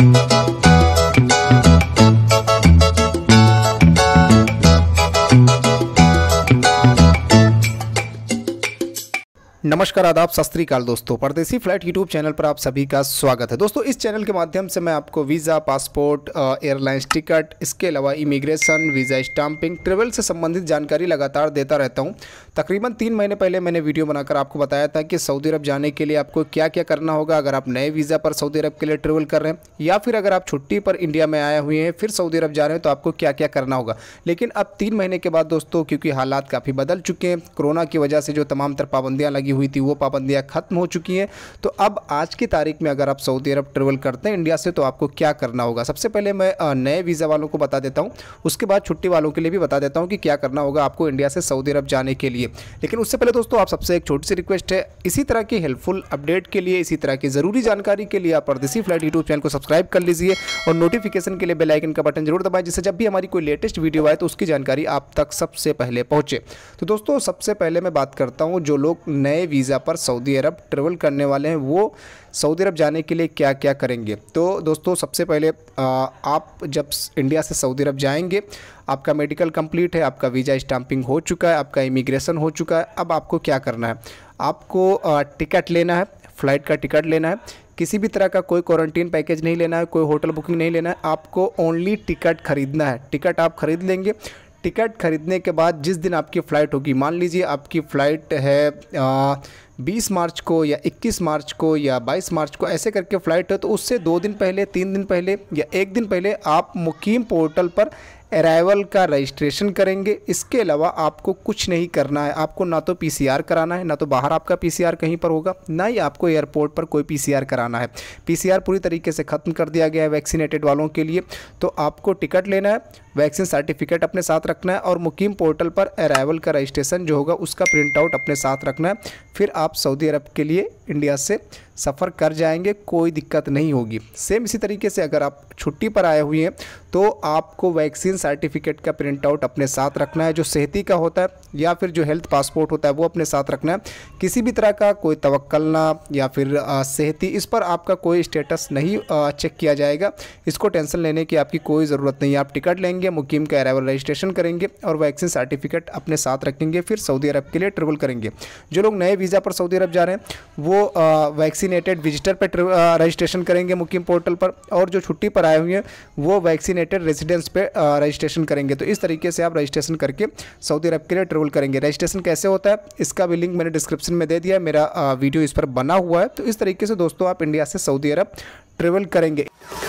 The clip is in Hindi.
Thank you. नमस्कार आदाब श्रीकाल दोस्तों परदेसी फ्लाइट यूट्यूब चैनल पर आप सभी का स्वागत है दोस्तों इस चैनल के माध्यम से मैं आपको वीज़ा पासपोर्ट एयरलाइंस टिकट इसके अलावा इमिग्रेशन वीज़ा स्टाम्पिंग ट्रेवल से संबंधित जानकारी लगातार देता रहता हूं तकरीबन तीन महीने पहले मैंने वीडियो बनाकर आपको बताया था कि सऊदी अरब जाने के लिए आपको क्या क्या करना होगा अगर आप नए वीज़ा पर सऊदी अरब के लिए ट्रेवल कर रहे हैं या फिर अगर आप छुट्टी पर इंडिया में आए हुए हैं फिर सऊदी अरब जा रहे हैं तो आपको क्या क्या करना होगा लेकिन अब तीन महीने के बाद दोस्तों क्योंकि हालात काफ़ी बदल चुके हैं कोरोना की वजह से जो तमाम तर पाबंदियाँ लगी हुई थी वो पाबंदियाँ ख़त्म हो चुकी हैं तो अब आज की तारीख में अगर आप सऊदी अरब ट्रेवल करते हैं इंडिया से तो आपको क्या करना होगा सबसे पहले मैं नए वीज़ा वालों को बता देता हूँ उसके बाद छुट्टी वालों के लिए भी बता देता हूँ कि क्या करना होगा आपको इंडिया से सऊदी अरब जाने के लिए लेकिन उससे पहले दोस्तों आप सबसे एक छोटी सी रिक्वेस्ट है इसी तरह की हेल्पफुल अपडेट के लिए इसी तरह की ज़रूरी जानकारी के लिए आप परदेसी फ्लाइट यूट्यूब चैनल को सब्सक्राइब कर लीजिए और नोटिफिकेशन के लिए बेल आइकन का बटन जरूर दबाएं जिससे जब भी हमारी कोई लेटेस्ट वीडियो आए तो उसकी जानकारी आप तक सबसे पहले पहुंचे तो दोस्तों सबसे पहले मैं बात करता हूं जो लोग नए वीज़ा पर सऊदी अरब ट्रेवल करने वाले हैं वो सऊदी अरब जाने के लिए क्या क्या करेंगे तो दोस्तों सबसे पहले आप जब इंडिया से सऊदी अरब जाएंगे आपका मेडिकल कंप्लीट है आपका वीज़ा स्टाम्पिंग हो चुका है आपका इमिग्रेशन हो चुका है अब आपको क्या करना है आपको टिकट लेना है फ़्लाइट का टिकट लेना है किसी भी तरह का कोई क्वारंटीन पैकेज नहीं लेना है कोई होटल बुकिंग नहीं लेना है आपको ओनली टिकट खरीदना है टिकट आप खरीद लेंगे टिकट ख़रीदने के बाद जिस दिन आपकी फ़्लाइट होगी मान लीजिए आपकी फ़्लाइट है आ, 20 मार्च को या 21 मार्च को या 22 मार्च को ऐसे करके फ़्लाइट है तो उससे दो दिन पहले तीन दिन पहले या एक दिन पहले आप मुकीम पोर्टल पर अराइवल का रजिस्ट्रेशन करेंगे इसके अलावा आपको कुछ नहीं करना है आपको ना तो पीसीआर कराना है ना तो बाहर आपका पीसीआर कहीं पर होगा ना ही आपको एयरपोर्ट पर कोई पीसीआर कराना है पीसीआर पूरी तरीके से ख़त्म कर दिया गया है वैक्सीनेटेड वालों के लिए तो आपको टिकट लेना है वैक्सीन सर्टिफिकेट अपने साथ रखना है और मुकीम पोर्टल पर अराइवल का रजिस्ट्रेशन जो होगा उसका प्रिंट आउट अपने साथ रखना है फिर आप सऊदी अरब के लिए इंडिया से सफ़र कर जाएंगे कोई दिक्कत नहीं होगी सेम इसी तरीके से अगर आप छुट्टी पर आए हुए हैं तो आपको वैक्सीन सर्टिफिकेट का प्रिंट आउट अपने साथ रखना है जो सेहती का होता है या फिर जो हेल्थ पासपोर्ट होता है वो अपने साथ रखना है किसी भी तरह का कोई तवक्लना या फिर सेहती इस पर आपका कोई स्टेटस नहीं चेक किया जाएगा इसको टेंशन लेने की आपकी कोई ज़रूरत नहीं आप टिकट लेंगे या मुकीम का अरावल रजिस्ट्रेशन करेंगे और वैक्सीन सर्टिफिकेट अपने साथ रखेंगे फिर सऊदी अरब के लिए ट्रेवल करेंगे जो लोग नए वीज़ा पर सऊदी अरब जा रहे हैं वो वैक्सीनेटेड विजिटर पर रजिस्ट्रेशन करेंगे मुकीम पोर्टल पर और जो छुट्टी पर आए हुए हैं वो वैक्सीनेटेड रेजिडेंस पर रजिस्ट्रेशन करेंगे तो इस तरीके से आप रजिस्ट्रेशन करके सऊदी अरब के लिए ट्रेवल करेंगे रजिस्ट्रेशन कैसे होता है इसका भी लिंक मैंने डिस्क्रिप्शन में दे दिया मेरा वीडियो इस पर बना हुआ है तो इस तरीके से दोस्तों आप इंडिया से सऊदी अरब ट्रेवल करेंगे